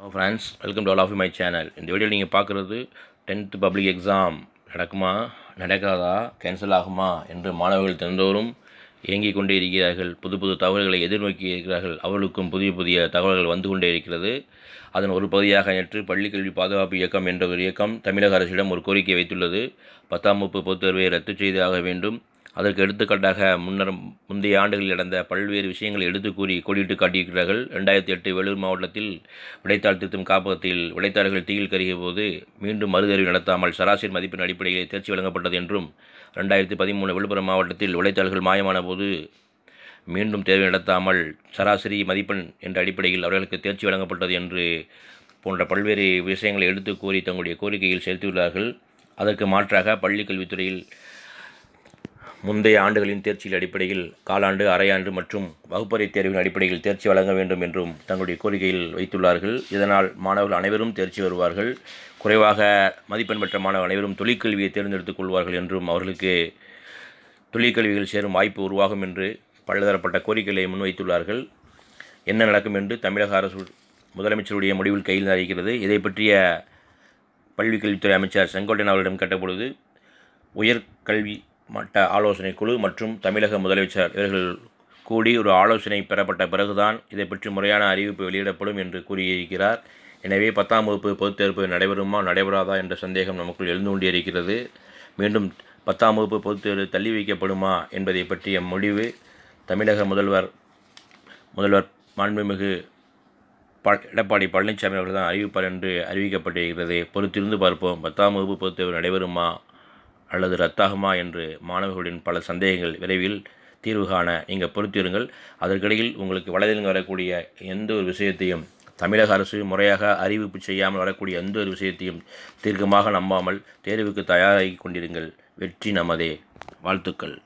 hello friends welcome to all of my channel இந்த video நீங்கள் பார்க்குறது டென்த்து பப்ளிக் எக்ஸாம் நடக்குமா நடக்காதா கேன்சல் ஆகுமா என்று மாணவர்கள் தினந்தோறும் இயங்கிக் கொண்டே இருக்கிறார்கள் புது புது தகவல்களை எதிர்நோக்கி இருக்கிறார்கள் அவர்களுக்கும் புதிய புதிய தகவல்கள் வந்து கொண்டே இருக்கிறது அதன் ஒரு பகுதியாக நேற்று பள்ளிக்கல்வி பாதுகாப்பு இயக்கம் என்ற ஒரு இயக்கம் தமிழக அரசிடம் ஒரு கோரிக்கை வைத்துள்ளது பத்தாம் வகுப்பு பொதுத்தேர்வை ரத்து செய்தாக வேண்டும் அதற்கு எடுத்துக்காட்டாக முன்னர் முந்தைய ஆண்டுகளில் நடந்த பல்வேறு விஷயங்களை எடுத்து கூறி கொடியிட்டு காட்டியிருக்கிறார்கள் ரெண்டாயிரத்தி எட்டு வேலூர் மாவட்டத்தில் விடைத்தாள் திருத்தம் காப்பகத்தில் விடைத்தாள்கள் தீயில் கருகிய போது மீண்டும் மறுதறிவு நடத்தாமல் சராசரி மதிப்பின் அடிப்படையில் தேர்ச்சி வழங்கப்பட்டது என்றும் ரெண்டாயிரத்தி பதிமூணு விழுப்புரம் மாவட்டத்தில் விடைத்தாள்கள் மாயமான போது மீண்டும் தேர்வு நடத்தாமல் சராசரி மதிப்பெண் என்ற அடிப்படையில் அவர்களுக்கு தேர்ச்சி வழங்கப்பட்டது என்று போன்ற பல்வேறு விஷயங்களை எடுத்து கூறி தங்களுடைய கோரிக்கையில் செலுத்தியுள்ளார்கள் அதற்கு மாற்றாக பள்ளிக் கல்வித்துறையில் முந்தைய ஆண்டுகளின் தேர்ச்சியின் அடிப்படையில் காலாண்டு அரையாண்டு மற்றும் வகுப்பறை தேர்வின் அடிப்படையில் தேர்ச்சி வழங்க வேண்டும் என்றும் தங்களுடைய கோரிக்கையில் வைத்துள்ளார்கள் இதனால் மாணவர்கள் அனைவரும் தேர்ச்சி வருவார்கள் குறைவாக மதிப்பெண் பெற்ற மாணவர்கள் அனைவரும் தொழிற்கல்வியை தேர்ந்தெடுத்துக் கொள்வார்கள் என்றும் அவர்களுக்கு தொழிற்கல்வியில் சேரும் வாய்ப்பு உருவாகும் என்று பலதரப்பட்ட கோரிக்கைகளை முன்வைத்துள்ளார்கள் என்ன நடக்கும் என்று தமிழக அரசு முதலமைச்சருடைய முடிவில் கையில் அறிகிறது இதை பற்றிய பள்ளிக்கல்வித்துறை அமைச்சர் செங்கோட்டையன் அவர்களிடம் கேட்டபொழுது உயர்கல்வி மட்ட ஆலோசனை குழு மற்றும் தமிழக முதலமைச்சர் இவர்கள் கூடி ஒரு ஆலோசனை பெறப்பட்ட பிறகுதான் இதை பற்றி முறையான அறிவிப்பு வெளியிடப்படும் என்று கூறியிருக்கிறார் எனவே பத்தாம் வகுப்பு பொதுத் தேர்வு நடைபெறுமா நடைபெறாதா என்ற சந்தேகம் நமக்குள் எழுந்து இருக்கிறது மீண்டும் பத்தாம் வகுப்பு பொதுத் தேர்வு தள்ளி வைக்கப்படுமா என்பதை பற்றிய முடிவு தமிழக முதல்வர் முதல்வர் மாண்புமிகு ப எடப்பாடி பழனிசாமி அவர்கள் தான் அறிவிப்பார் என்று அறிவிக்கப்பட்டிருக்கிறது பொறுத்திருந்து பார்ப்போம் பத்தாம் வகுப்பு பொதுத் தேர்வு நடைபெறுமா அல்லது ரத்தாகுமா என்று மாணவர்களின் பல சந்தேகங்கள் விரைவில் தீர்வு காண நீங்கள் பொறுத்திருங்கள் அதற்கிடையில் உங்களுக்கு வலைதளங்கள் வரக்கூடிய எந்த ஒரு விஷயத்தையும் தமிழக அரசு முறையாக அறிவிப்பு செய்யாமல் வரக்கூடிய எந்த ஒரு விஷயத்தையும் தீர்க்கமாக நம்பாமல் தேர்வுக்கு தயாராகி கொண்டிருங்கள் வெற்றி நமதே வாழ்த்துக்கள்